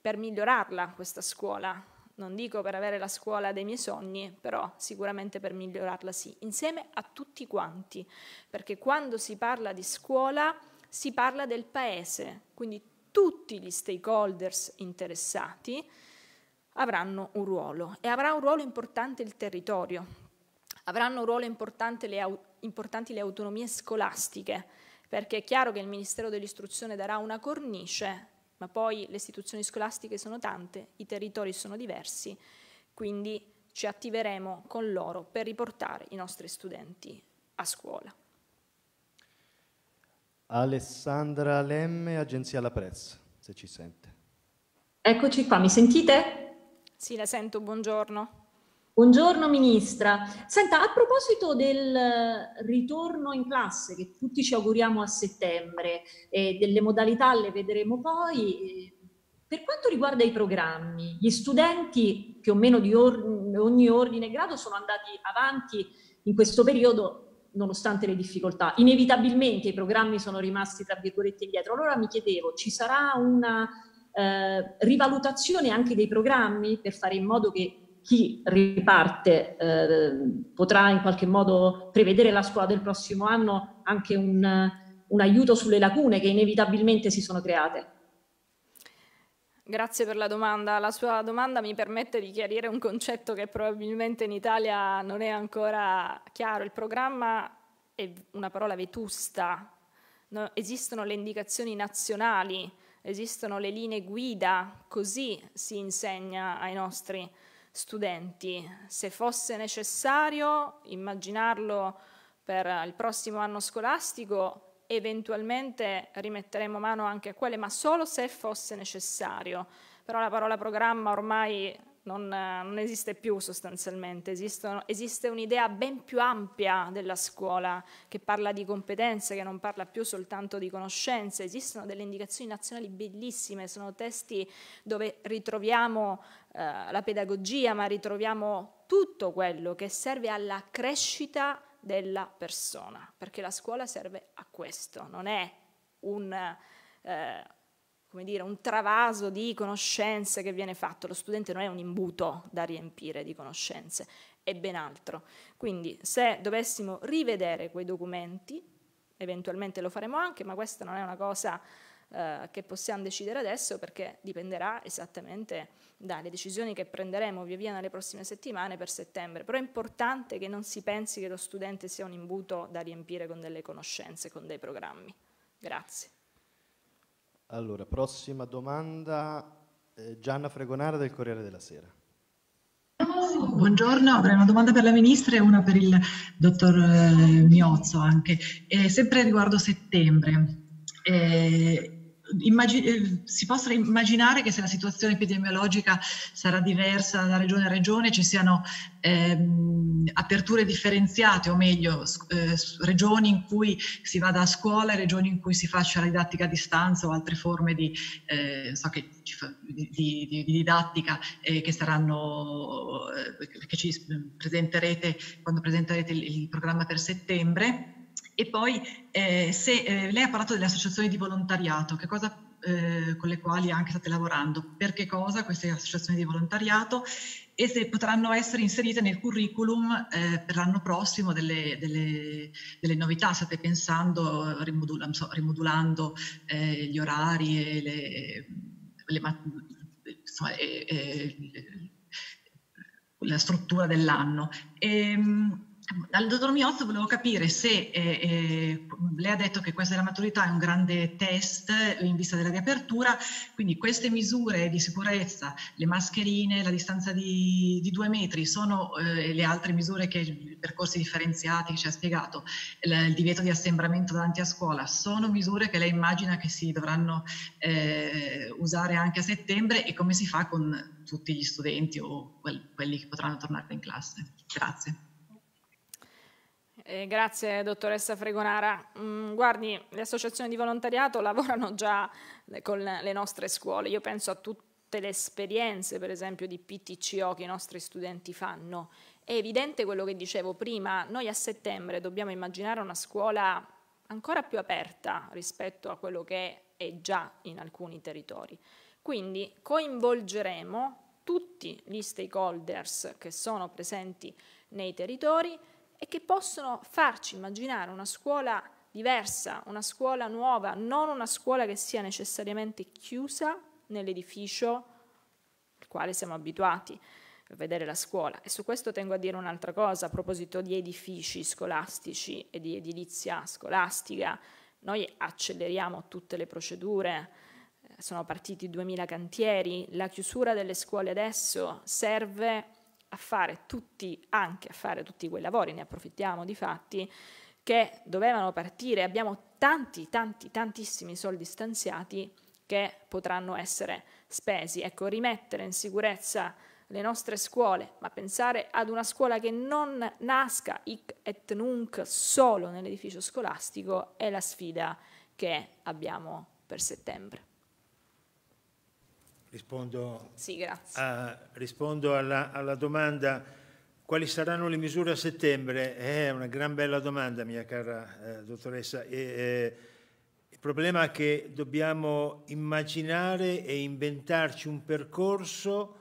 [SPEAKER 2] per migliorarla questa scuola. Non dico per avere la scuola dei miei sogni, però sicuramente per migliorarla sì, insieme a tutti quanti, perché quando si parla di scuola si parla del paese, quindi tutti gli stakeholders interessati avranno un ruolo e avrà un ruolo importante il territorio, avranno un ruolo importante le importanti le autonomie scolastiche, perché è chiaro che il Ministero dell'Istruzione darà una cornice, ma poi le istituzioni scolastiche sono tante, i territori sono diversi, quindi ci attiveremo con loro per riportare i nostri studenti a
[SPEAKER 1] scuola. Alessandra Lemme, Agenzia La Press, se ci sente.
[SPEAKER 2] Eccoci qua, mi sentite? Sì, la sento, buongiorno. Buongiorno Ministra. Senta, a proposito del eh, ritorno in classe che tutti ci auguriamo a settembre e delle modalità le vedremo poi, eh, per quanto riguarda i programmi, gli studenti più o meno di or ogni ordine e grado sono andati avanti in questo periodo nonostante le difficoltà. Inevitabilmente i programmi sono rimasti, tra virgolette, indietro. Allora mi chiedevo, ci sarà una eh, rivalutazione anche dei programmi per fare in modo che
[SPEAKER 5] chi riparte eh, potrà in qualche modo prevedere la scuola
[SPEAKER 2] del prossimo anno anche un, un aiuto sulle lacune che inevitabilmente si sono create? Grazie per la domanda. La sua domanda mi permette di chiarire un concetto che probabilmente in Italia non è ancora chiaro. Il programma è una parola vetusta. No, esistono le indicazioni nazionali, esistono le linee guida, così si insegna ai nostri studenti. Se fosse necessario immaginarlo per il prossimo anno scolastico, eventualmente rimetteremo mano anche a quelle, ma solo se fosse necessario. Però la parola programma ormai non, non esiste più sostanzialmente, Esistono, esiste un'idea ben più ampia della scuola che parla di competenze, che non parla più soltanto di conoscenze, esistono delle indicazioni nazionali bellissime, sono testi dove ritroviamo eh, la pedagogia, ma ritroviamo tutto quello che serve alla crescita della persona, perché la scuola serve a questo, non è un, eh, dire, un travaso di conoscenze che viene fatto, lo studente non è un imbuto da riempire di conoscenze, è ben altro. Quindi se dovessimo rivedere quei documenti, eventualmente lo faremo anche, ma questa non è una cosa eh, che possiamo decidere adesso perché dipenderà esattamente dalle decisioni che prenderemo via via nelle prossime settimane per settembre. Però è importante che non si pensi che lo studente sia un imbuto da riempire con delle conoscenze, con dei programmi. Grazie.
[SPEAKER 1] Allora, prossima domanda, eh, Gianna Fregonara del Corriere della Sera.
[SPEAKER 6] Buongiorno, avrei una domanda per la Ministra e una per il Dottor eh, Miozzo anche, eh, sempre riguardo settembre. Eh, immagin- eh, si possa immaginare che se la situazione epidemiologica sarà diversa da regione a regione ci siano ehm, aperture differenziate, o meglio, eh, regioni in cui si vada a scuola e regioni in cui si faccia la didattica a distanza o altre forme di, eh, so che, di, di, di didattica eh, che, saranno, eh, che ci presenterete quando presenterete il, il programma per settembre. E poi eh, se, eh, lei ha parlato delle associazioni di volontariato, che cosa eh, con le quali anche state lavorando, per che cosa queste associazioni di volontariato e se potranno essere inserite nel curriculum eh, per l'anno prossimo delle, delle, delle, novità, state pensando, rimodula, so, rimodulando eh, gli orari e le, le insomma, e, e, la struttura dell'anno. E, ehm, dal dottor Miozzo volevo capire se, eh, eh, lei ha detto che questa della maturità è un grande test in vista della riapertura, quindi queste misure di sicurezza, le mascherine, la distanza di, di due metri, sono eh, le altre misure che i percorsi differenziati che ci ha spiegato, il, divieto di assembramento davanti a scuola, sono misure che lei immagina che si dovranno eh, usare anche a settembre e come si fa con tutti gli studenti o quelli che potranno tornare in classe? Grazie.
[SPEAKER 2] Eh, grazie dottoressa Fregonara. Mm, guardi, le associazioni di volontariato lavorano già eh, con le nostre scuole. Io penso a tutte le esperienze, per esempio, di PTCO che i nostri studenti fanno. È evidente quello che dicevo prima, noi a settembre dobbiamo immaginare una scuola ancora più aperta rispetto a quello che è già in alcuni territori. Quindi coinvolgeremo tutti gli stakeholders che sono presenti nei territori, e che possono farci immaginare una scuola diversa, una scuola nuova, non una scuola che sia necessariamente chiusa nell'edificio al quale siamo abituati a vedere la scuola. E su questo tengo a dire un'altra cosa a proposito di edifici scolastici e di edilizia scolastica. Noi acceleriamo tutte le procedure, eh, sono partiti 2000 cantieri, la chiusura delle scuole adesso serve a fare tutti, anche a fare tutti quei lavori, ne approfittiamo di fatti, che dovevano partire, abbiamo tanti, tanti, tantissimi soldi stanziati che potranno essere spesi. Ecco, rimettere in sicurezza le nostre scuole, ma pensare ad una scuola che non nasca hic et nunc solo nell'edificio scolastico è la sfida che abbiamo per settembre.
[SPEAKER 3] Rispondo, sì, a, rispondo alla, alla, domanda quali saranno le misure a settembre? È una gran bella domanda, mia cara eh, dottoressa. E, eh, il problema è che dobbiamo immaginare e inventarci un percorso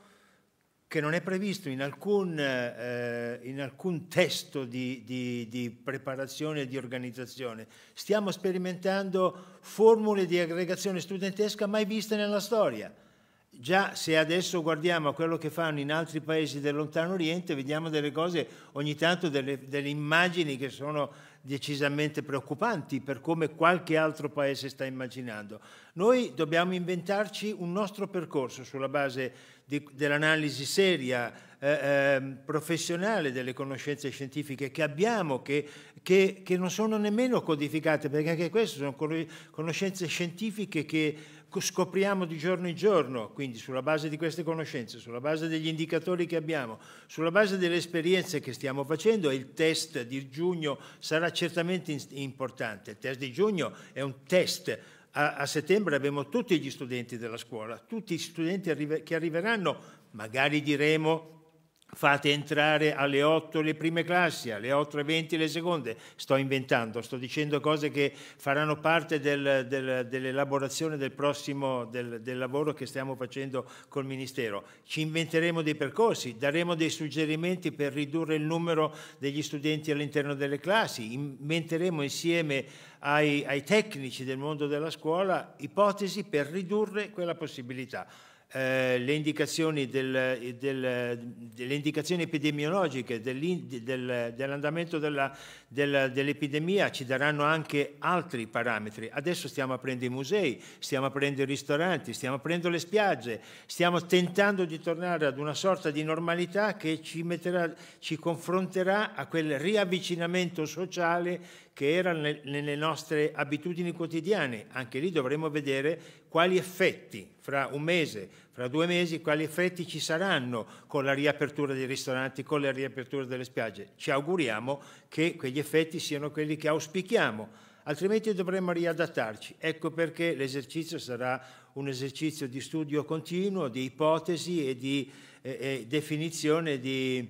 [SPEAKER 3] che non è previsto in alcun, eh, in alcun testo di, di, di preparazione e di organizzazione. Stiamo sperimentando formule di aggregazione studentesca mai viste nella storia Già se adesso guardiamo a quello che fanno in altri paesi del lontano oriente, vediamo delle cose, ogni tanto delle, delle immagini che sono decisamente preoccupanti per come qualche altro paese sta immaginando. Noi dobbiamo inventarci un nostro percorso sulla base dell'analisi seria, eh, eh, professionale delle conoscenze scientifiche che abbiamo, che, che, che, non sono nemmeno codificate, perché anche queste sono conoscenze scientifiche che scopriamo di giorno in giorno, quindi sulla base di queste conoscenze, sulla base degli indicatori che abbiamo, sulla base delle esperienze che stiamo facendo, il test di giugno sarà certamente importante. Il test di giugno è un test a, settembre abbiamo tutti gli studenti della scuola, tutti gli studenti che arriveranno, magari diremo fate entrare alle 8 le prime classi, alle 8 e 20 le seconde. Sto inventando, sto dicendo cose che faranno parte del, del, dell'elaborazione del prossimo del, del, lavoro che stiamo facendo col Ministero. Ci inventeremo dei percorsi, daremo dei suggerimenti per ridurre il numero degli studenti all'interno delle classi, inventeremo insieme ai, ai tecnici del mondo della scuola ipotesi per ridurre quella possibilità eh, le, indicazioni del, eh, del, delle eh, indicazioni epidemiologiche del, dell'andamento della, della, dell'epidemia ci daranno anche altri parametri. Adesso stiamo aprendo i musei, stiamo aprendo i ristoranti, stiamo aprendo le spiagge, stiamo tentando di tornare ad una sorta di normalità che ci, metterà, ci confronterà a quel riavvicinamento sociale che era nelle nostre abitudini quotidiane. Anche lì dovremo vedere quali effetti fra un mese, fra due mesi, quali effetti ci saranno con la riapertura dei ristoranti, con la riapertura delle spiagge. Ci auguriamo che quegli effetti siano quelli che auspichiamo, altrimenti dovremmo riadattarci. Ecco perché l'esercizio sarà un esercizio di studio continuo, di ipotesi e di eh, eh, definizione di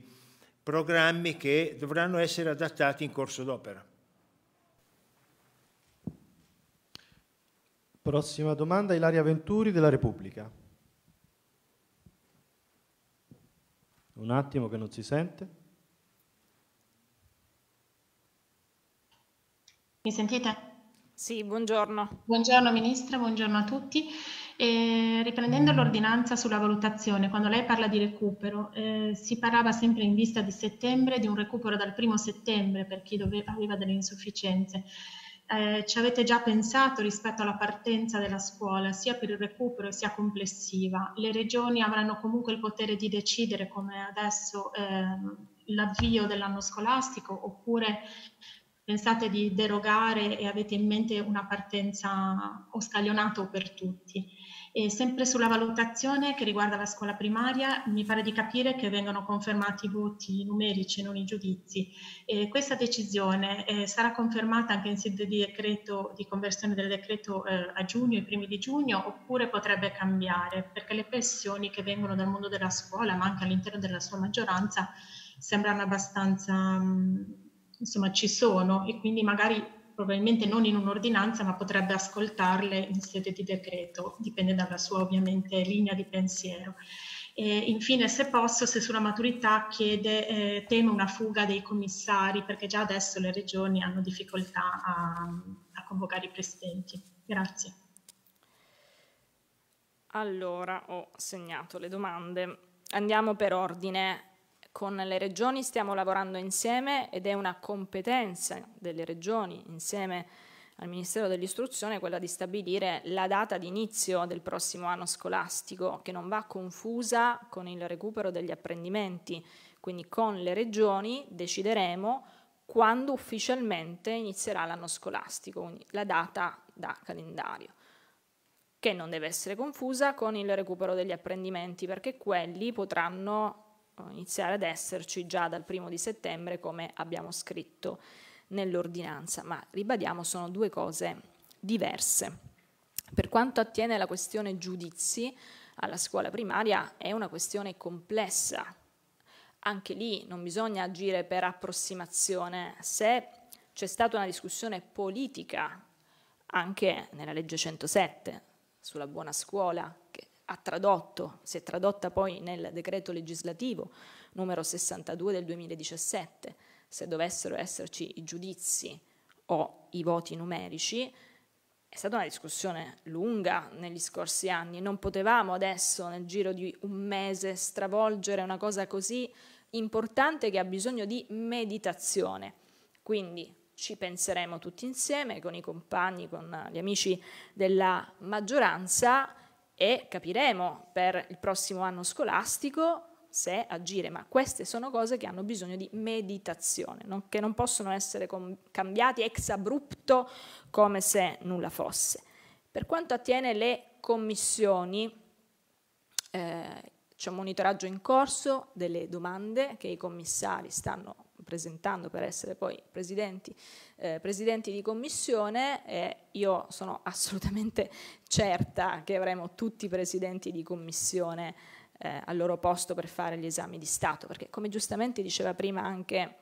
[SPEAKER 3] programmi che dovranno essere adattati in corso d'opera.
[SPEAKER 1] Prossima domanda, Ilaria Venturi della Repubblica. Un attimo che non si sente.
[SPEAKER 5] Mi sentite? Sì, buongiorno. Buongiorno Ministra, buongiorno a tutti. E riprendendo mm. l'ordinanza sulla valutazione, quando lei parla di recupero, eh, si parlava sempre in vista di settembre di un recupero dal primo settembre per chi doveva, aveva delle insufficienze eh, ci avete già pensato rispetto alla partenza della scuola, sia per il recupero sia complessiva. Le regioni avranno comunque il potere di decidere come adesso eh, l'avvio dell'anno scolastico oppure pensate di derogare e avete in mente una partenza o scaglionato per tutti. E sempre sulla valutazione che riguarda la scuola primaria, mi pare di capire che vengono confermati i voti numerici e non i giudizi. E questa decisione eh, sarà confermata anche in sede di, decreto, di conversione del decreto eh, a giugno, i primi di giugno, oppure potrebbe cambiare, perché le pressioni che vengono dal mondo della scuola, ma anche all'interno della sua maggioranza, sembrano abbastanza... Mh, insomma ci sono e quindi magari probabilmente non in un'ordinanza ma potrebbe ascoltarle in sede di decreto, dipende dalla sua ovviamente linea di pensiero. E infine, se posso, se sulla maturità chiede, eh, teme una fuga dei commissari, perché già adesso le regioni hanno difficoltà a, a convocare i presidenti. Grazie.
[SPEAKER 2] Allora, ho segnato le domande. Andiamo per ordine. Con le regioni stiamo lavorando insieme ed è una competenza delle regioni insieme al Ministero dell'Istruzione quella di stabilire la data di inizio del prossimo anno scolastico che non va confusa con il recupero degli apprendimenti. Quindi con le regioni decideremo quando ufficialmente inizierà l'anno scolastico, quindi la data da calendario, che non deve essere confusa con il recupero degli apprendimenti perché quelli potranno iniziare ad esserci già dal primo di settembre come abbiamo scritto nell'ordinanza, ma ribadiamo sono due cose diverse. Per quanto attiene alla questione giudizi, alla scuola primaria è una questione complessa. Anche lì non bisogna agire per approssimazione. Se c'è stata una discussione politica anche nella legge 107 sulla buona scuola, che ha tradotto, si è tradotta poi nel decreto legislativo numero 62 del 2017, se dovessero esserci i giudizi o i voti numerici, è stata una discussione lunga negli scorsi anni, non potevamo adesso nel giro di un mese stravolgere una cosa così importante che ha bisogno di meditazione. Quindi ci penseremo tutti insieme con i compagni, con gli amici della maggioranza e capiremo per il prossimo anno scolastico se agire, ma queste sono cose che hanno bisogno di meditazione, non, che non possono essere cambiati ex abrupto come se nulla fosse. Per quanto attiene le commissioni, eh, c'è un monitoraggio in corso delle domande che i commissari stanno presentando per essere poi presidenti, eh, presidenti di commissione e io sono assolutamente certa che avremo tutti i presidenti di commissione eh, al loro posto per fare gli esami di Stato, perché come giustamente diceva prima anche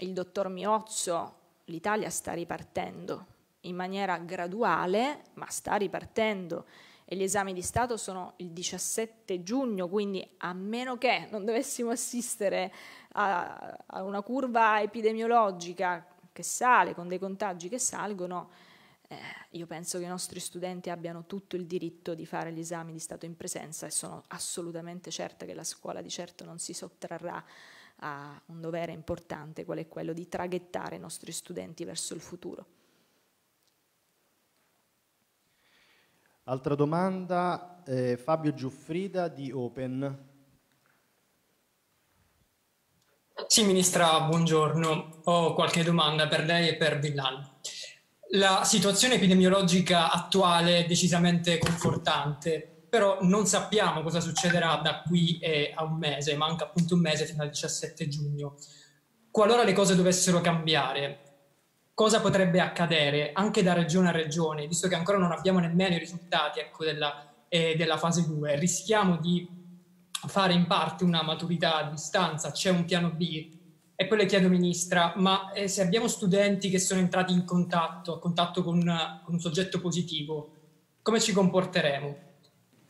[SPEAKER 2] il dottor Miozzo, l'Italia sta ripartendo in maniera graduale, ma sta ripartendo e gli esami di Stato sono il 17 giugno, quindi a meno che non dovessimo assistere a, a una curva epidemiologica che sale, con dei contagi che salgono, eh, io penso che i nostri studenti abbiano tutto il diritto di fare gli esami di stato in presenza e sono assolutamente certa che la scuola di certo non si sottrarrà a un dovere importante, qual è quello di traghettare i nostri studenti verso il futuro.
[SPEAKER 1] Altra domanda, eh, Fabio Giuffrida di Open.
[SPEAKER 7] Sì, Ministra, buongiorno. Ho qualche domanda per lei e per Villan. La situazione epidemiologica attuale è decisamente confortante, però non sappiamo cosa succederà da qui a un mese, manca appunto un mese fino al 17 giugno. Qualora le cose dovessero cambiare, cosa potrebbe accadere anche da regione a regione, visto che ancora non abbiamo nemmeno i risultati ecco, della, eh, della fase 2? Rischiamo di fare in parte una maturità a distanza, c'è un piano B. E poi le chiedo, Ministra, ma eh, se abbiamo studenti che sono entrati in contatto, a contatto con, con un soggetto positivo, come ci comporteremo?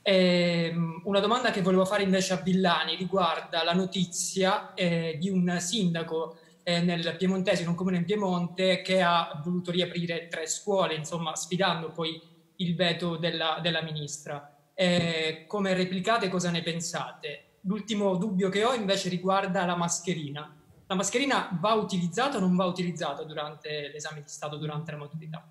[SPEAKER 7] E, ehm, una domanda che volevo fare invece a Villani riguarda la notizia eh, di un sindaco eh, nel Piemontese, in un comune in Piemonte, che ha voluto riaprire tre scuole, insomma sfidando poi il veto della, della ministra eh, come replicate, cosa ne pensate. L'ultimo dubbio che ho invece riguarda la mascherina. La mascherina va utilizzata o non va utilizzata durante l'esame di Stato, durante la maturità?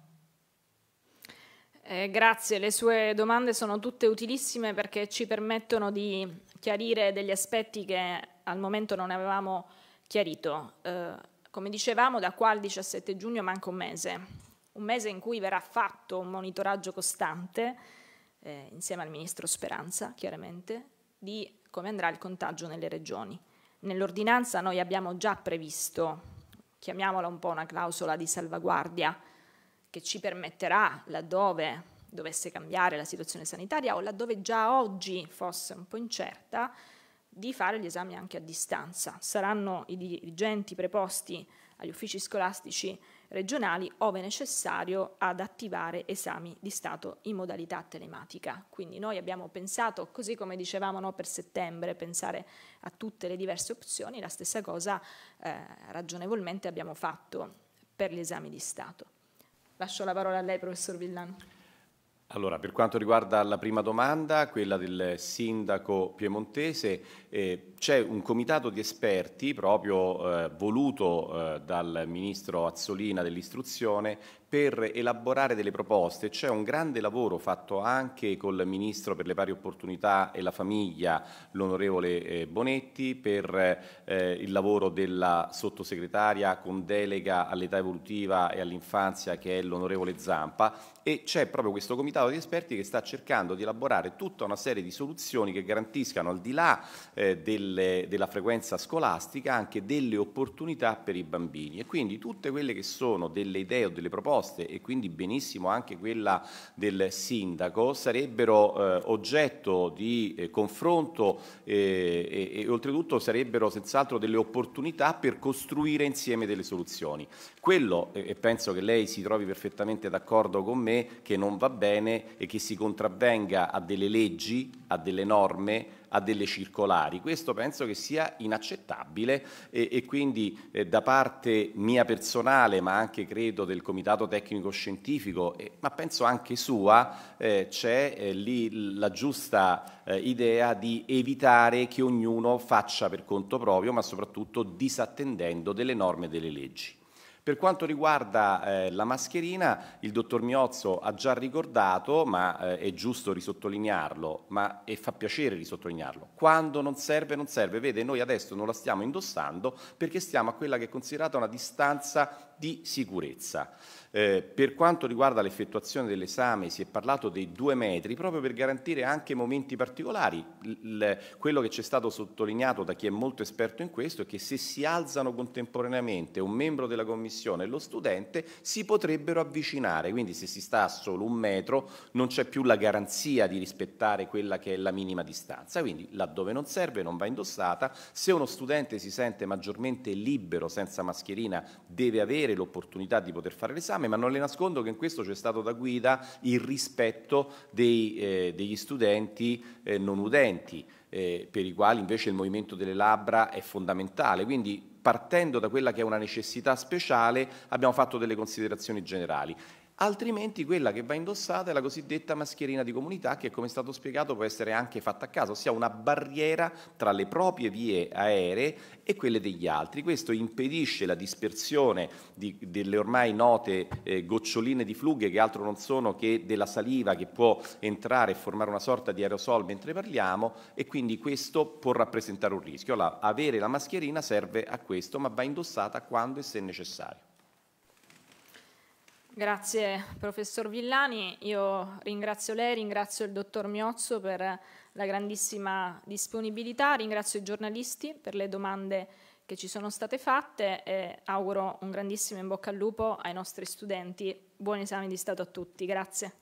[SPEAKER 2] Eh, grazie, le sue domande sono tutte utilissime perché ci permettono di chiarire degli aspetti che al momento non avevamo chiarito. Eh, come dicevamo, da qua al 17 giugno manca un mese, un mese in cui verrà fatto un monitoraggio costante eh, insieme al Ministro Speranza, chiaramente, di come andrà il contagio nelle regioni. Nell'ordinanza noi abbiamo già previsto, chiamiamola un po' una clausola di salvaguardia, che ci permetterà, laddove dovesse cambiare la situazione sanitaria o laddove già oggi fosse un po' incerta, di fare gli esami anche a distanza. Saranno i dirigenti preposti agli uffici scolastici regionali, ove necessario, ad attivare esami di Stato in modalità telematica. Quindi noi abbiamo pensato, così come dicevamo no, per settembre, pensare a tutte le diverse opzioni, la stessa cosa eh, ragionevolmente abbiamo fatto per gli esami di Stato. Lascio la parola a lei, professor Villano.
[SPEAKER 4] Allora, per quanto riguarda la prima domanda, quella del sindaco piemontese, eh, c'è un comitato di esperti proprio eh, voluto eh, dal ministro Azzolina dell'istruzione per elaborare delle proposte. C'è un grande lavoro fatto anche col Ministro per le pari opportunità e la famiglia, l'onorevole eh, Bonetti, per eh, il lavoro della sottosegretaria con delega all'età evolutiva e all'infanzia che è l'onorevole Zampa e c'è proprio questo comitato di esperti che sta cercando di elaborare tutta una serie di soluzioni che garantiscano al di là eh, delle, della frequenza scolastica anche delle opportunità per i bambini e quindi tutte quelle che sono delle idee o delle proposte proposte e quindi benissimo anche quella del sindaco sarebbero eh, oggetto di eh, confronto e, eh, e, e oltretutto sarebbero senz'altro delle opportunità per costruire insieme delle soluzioni. Quello, e penso che lei si trovi perfettamente d'accordo con me, che non va bene e che si contravvenga a delle leggi, a delle norme, a delle circolari. Questo penso che sia inaccettabile e, e quindi eh, da parte mia personale, ma anche credo del Comitato Tecnico Scientifico, eh, ma penso anche sua, eh, c'è eh, lì la giusta eh, idea di evitare che ognuno faccia per conto proprio, ma soprattutto disattendendo delle norme e delle leggi. Per quanto riguarda eh, la mascherina, il dottor Miozzo ha già ricordato, ma eh, è giusto risottolinearlo, ma, e fa piacere risottolinearlo, quando non serve non serve, vede noi adesso non la stiamo indossando perché stiamo a quella che è considerata una distanza di sicurezza. Eh, per quanto riguarda l'effettuazione dell'esame si è parlato dei due metri proprio per garantire anche momenti particolari. Il, quello che ci è stato sottolineato da chi è molto esperto in questo è che se si alzano contemporaneamente un membro della commissione e lo studente si potrebbero avvicinare, quindi se si sta a solo un metro non c'è più la garanzia di rispettare quella che è la minima distanza, quindi laddove non serve non va indossata, se uno studente si sente maggiormente libero senza mascherina deve avere avere l'opportunità di poter fare l'esame, ma non le nascondo che in questo c'è stato da guida il rispetto dei, eh, degli studenti eh, non udenti, eh, per i quali invece il movimento delle labbra è fondamentale. Quindi partendo da quella che è una necessità speciale abbiamo fatto delle considerazioni generali altrimenti quella che va indossata è la cosiddetta mascherina di comunità che come è stato spiegato può essere anche fatta a casa, ossia una barriera tra le proprie vie aeree e quelle degli altri. Questo impedisce la dispersione di, delle ormai note eh, goccioline di flughe che altro non sono che della saliva che può entrare e formare una sorta di aerosol mentre parliamo e quindi questo può rappresentare un rischio. Allora, avere la mascherina serve a questo ma va indossata quando e se necessario.
[SPEAKER 2] Grazie professor Villani, io ringrazio lei, ringrazio il dottor Miozzo per la grandissima disponibilità, ringrazio i giornalisti per le domande che ci sono state fatte e auguro un grandissimo in bocca al lupo ai nostri studenti. Buon esame di Stato a tutti, grazie.